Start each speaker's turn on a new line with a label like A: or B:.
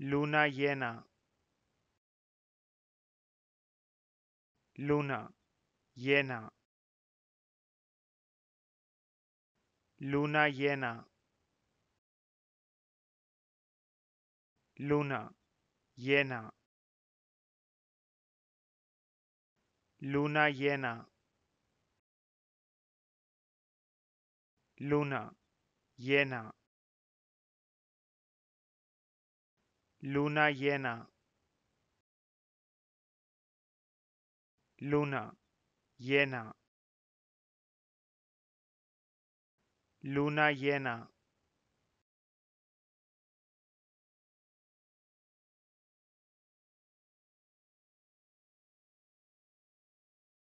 A: Luna llena. Luna llena. Luna llena. Luna llena. Luna llena. Luna llena. Luna llena. Luna llena. Luna llena.